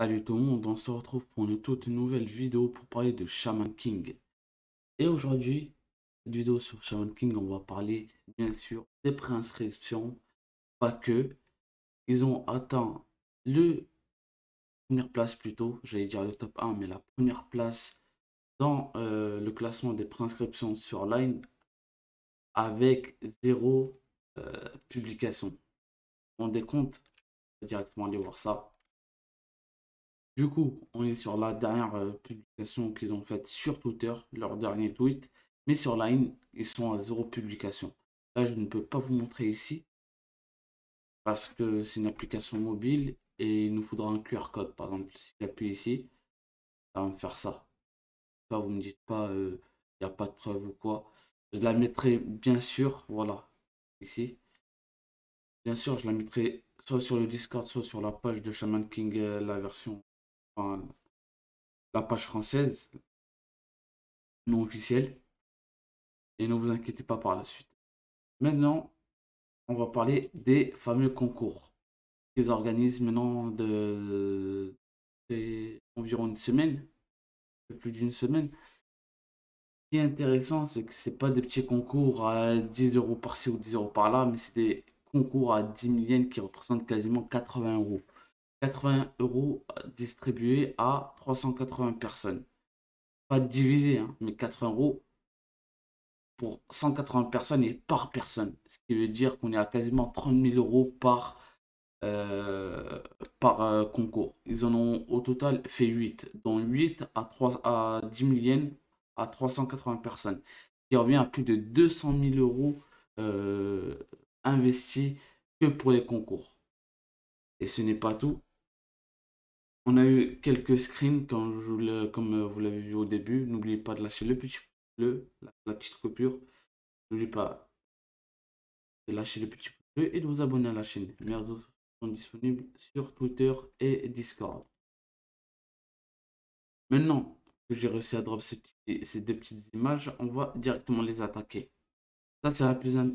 Salut tout le monde, on se retrouve pour une toute nouvelle vidéo pour parler de Shaman King. Et aujourd'hui, cette vidéo sur Shaman King, on va parler bien sûr des préinscriptions, pas que. Ils ont atteint le première place plutôt, j'allais dire le top 1, mais la première place dans euh, le classement des préinscriptions sur Line avec zéro euh, publication. On décompte, directement aller voir ça du coup, on est sur la dernière euh, publication qu'ils ont faite sur Twitter, leur dernier tweet. Mais sur Line, ils sont à zéro publication. Là, je ne peux pas vous montrer ici parce que c'est une application mobile et il nous faudra un QR code. Par exemple, si j'appuie ici, ça va me faire ça. Là, vous me dites pas, euh, il n'y a pas de preuve ou quoi. Je la mettrai bien sûr, voilà, ici. Bien sûr, je la mettrai soit sur le Discord, soit sur la page de Shaman King, euh, la version la page française non officielle. Et ne vous inquiétez pas par la suite. Maintenant, on va parler des fameux concours qu'ils organisent maintenant de, environ une semaine, plus d'une semaine. Ce qui est intéressant, c'est que c'est pas des petits concours à 10 euros par-ci ou 10 euros par-là, mais c'est des concours à 10 000 qui représentent quasiment 80 euros. 80 euros distribués à 380 personnes. Pas divisé, hein, mais 80 euros pour 180 personnes et par personne. Ce qui veut dire qu'on est à quasiment 30 000 euros par, euh, par euh, concours. Ils en ont au total fait 8, dont 8 à, 3, à 10 000 yens à 380 personnes. Ce qui revient à plus de 200 000 euros euh, investis que pour les concours. Et ce n'est pas tout, on a eu quelques screens quand je le, comme euh, vous l'avez vu au début. N'oubliez pas de lâcher le petit bleu, la, petite coupure. N'oubliez pas de lâcher le petit bleu et de vous abonner à la chaîne. Mes réseaux sont disponibles sur Twitter et Discord. Maintenant que j'ai réussi à drop ces, deux petites images, on va directement les attaquer. Ça, c'est la plus... Euh,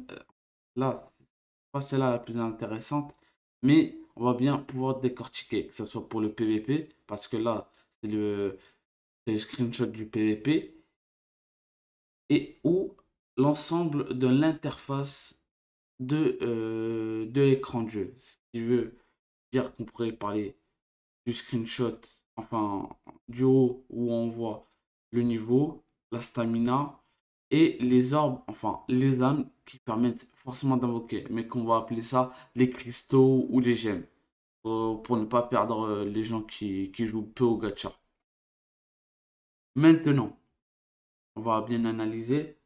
pas la plus intéressante, mais on va bien pouvoir décortiquer, que ce soit pour le PVP, parce que là, c'est le, screenshot du PVP, et ou l'ensemble de l'interface de, euh, de l'écran de jeu. Ce qui veut dire qu'on pourrait parler du screenshot, enfin du haut où on voit le niveau, la stamina, et les orbes, enfin les âmes qui permettent forcément d'invoquer, mais qu'on va appeler ça les cristaux ou les gemmes, euh, pour ne pas perdre euh, les gens qui, qui, jouent peu au gacha. Maintenant, on va bien analyser,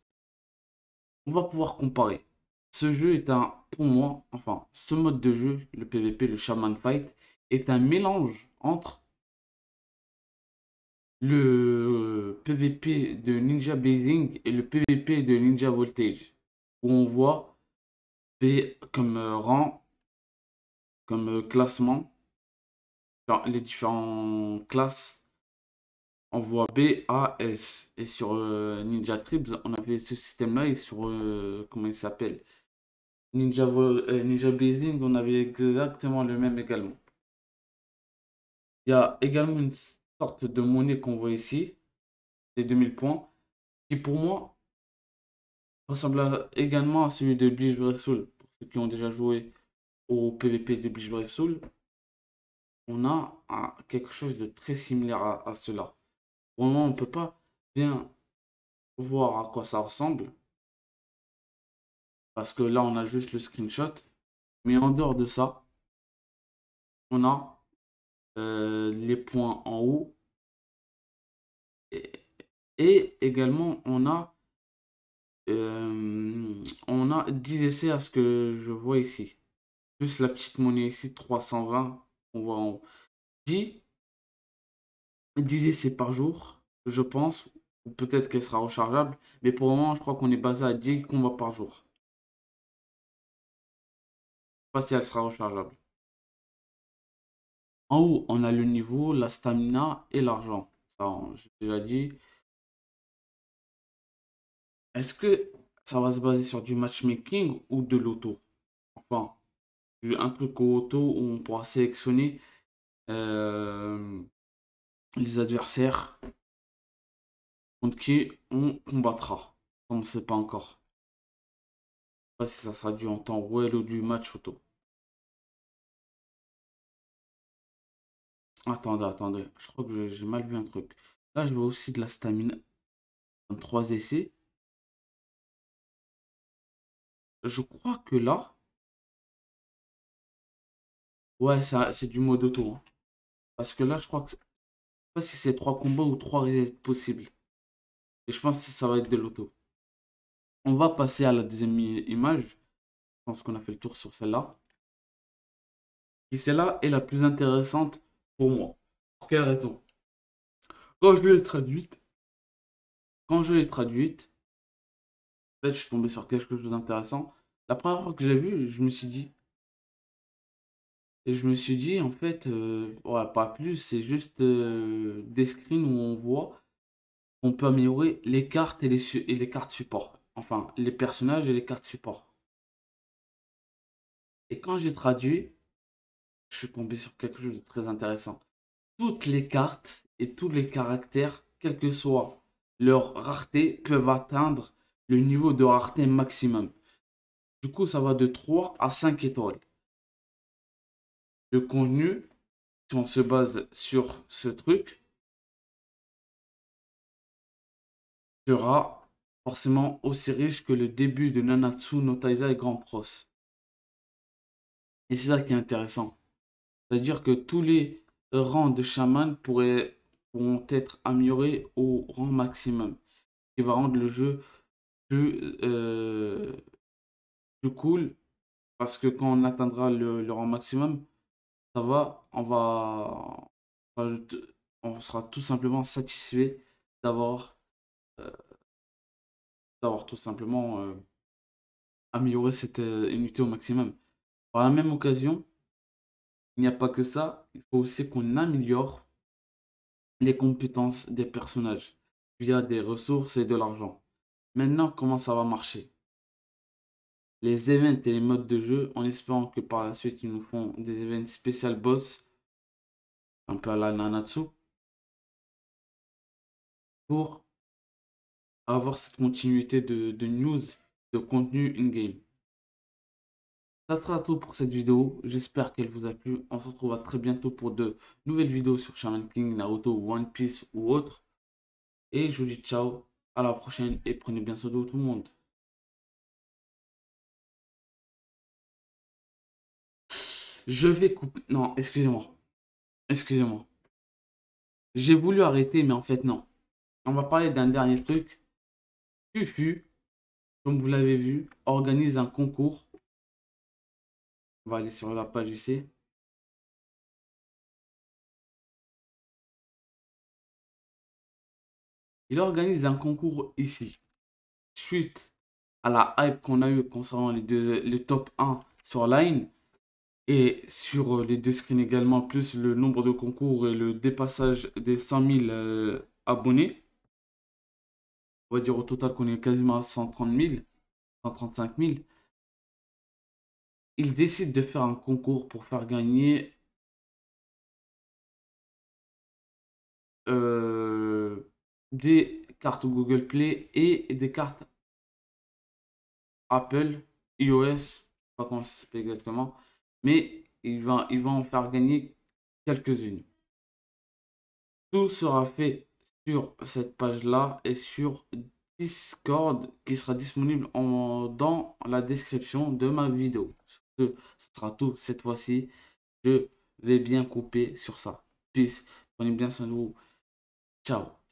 on va pouvoir comparer. Ce jeu est un, pour moi, enfin, ce mode de jeu, le PvP, le Shaman Fight, est un mélange entre le PVP euh, de Ninja Blazing et le PVP de Ninja Voltage, où on voit B comme euh, rang, comme euh, classement, les différentes classes. On voit B, A, S. Et sur Ninja Tribes, on avait ce système-là. Et sur, comment il s'appelle Ninja, Ninja Blazing, on avait exactement le même également. Il y a également une sorte de monnaie qu'on voit ici, les 2000 points, qui pour moi ressemble également à celui de Bleach Brave Soul. Pour ceux qui ont déjà joué au PVP de Bleach Brave on a quelque chose de très similaire à, cela. Pour on ne peut pas bien voir à quoi ça ressemble. Parce que là, on a juste le screenshot. Mais en dehors de ça, on a euh, les points en haut. Et, également, on a, euh, on a 10 essais à ce que je vois ici. Plus la petite monnaie ici, 320. On voit en haut. 10, 10 essais par jour, je pense. Ou peut-être qu'elle sera rechargeable. Mais pour le moment, je crois qu'on est basé à 10 va par jour. pas si elle sera rechargeable. En haut, on a le niveau, la stamina et l'argent. Ça, j'ai déjà dit. Est-ce que ça va se baser sur du matchmaking ou de l'auto Enfin, un truc auto où on pourra sélectionner euh, les adversaires contre qui on combattra. On ne sait pas encore. Je sais pas si ça sera du en temps réel ou du match auto. Attendez, attendez. Je crois que j'ai mal vu un truc. Là, je vois aussi de la stamina. 3 essais. Je crois que là... Ouais, c'est du mode auto. Hein. Parce que là, je crois que... Je sais pas si c'est trois combats ou trois resets possibles. Et je pense que ça va être de l'auto. On va passer à la deuxième image. Je pense qu'on a fait le tour sur celle-là. Et celle-là est la plus intéressante pour moi. Pour quelle raison Quand je l'ai traduite, quand je l'ai traduite, en fait, je suis tombé sur quelque chose d'intéressant. La première fois que j'ai vu, je me suis dit, et je me suis dit, en fait, euh, pas plus, c'est juste euh, des screens où on voit qu'on peut améliorer les cartes et les, et les cartes support. Enfin, les personnages et les cartes support. Et quand j'ai traduit, je suis tombé sur quelque chose de très intéressant. Toutes les cartes et tous les caractères, quelle que soit leur rareté, peuvent atteindre le niveau de rareté maximum. Du coup, ça va de 3 à 5 étoiles. Le contenu, si on se base sur ce truc, sera forcément aussi riche que le début de Nanatsu no et Grand Cross. Et c'est ça qui est intéressant. C'est-à-dire que tous les rangs de chaman pourraient, pourront être améliorés au rang maximum, ce qui va rendre le jeu plus, euh, plus cool, parce que quand on atteindra le, rang maximum, ça va, on va, on sera tout simplement satisfait d'avoir, euh, d'avoir tout simplement euh, amélioré cette unité au maximum. Par la même occasion, il n'y a pas que ça, il faut aussi qu'on améliore les compétences des personnages via des ressources et de l'argent. Maintenant, comment ça va marcher Les événements et les modes de jeu, en espérant que par la suite, ils nous font des événements spécial boss, un peu à la Nanatsu, pour avoir cette continuité de news, de contenu in-game. Ça sera tout pour cette vidéo, j'espère qu'elle vous a plu. On se retrouve à très bientôt pour de nouvelles vidéos sur Shaman King, Naruto, One Piece ou autre. Et je vous dis ciao, à la prochaine et prenez bien soin de vous tout le monde. Je vais couper... Non, excusez-moi. Excusez-moi. J'ai voulu arrêter, mais en fait, non. On va parler d'un dernier truc. Fufu, comme vous l'avez vu, organise un concours on va aller sur la page ici. Il organise un concours ici. Suite à la hype qu'on a eu concernant les deux, le top 1 sur Line et sur les deux screens également, plus le nombre de concours et le dépassage des 100 000 euh, abonnés. On va dire au total qu'on est quasiment à 130 000, 135 000 il décide de faire un concours pour faire gagner euh, des cartes Google Play et des cartes Apple, iOS, pas exactement, mais il va, en faire gagner quelques-unes. Tout sera fait sur cette page-là et sur Discord qui sera disponible en, dans la description de ma vidéo ce sera tout cette fois-ci. Je vais bien couper sur ça. Peace. Prenez bien soin de vous. Ciao.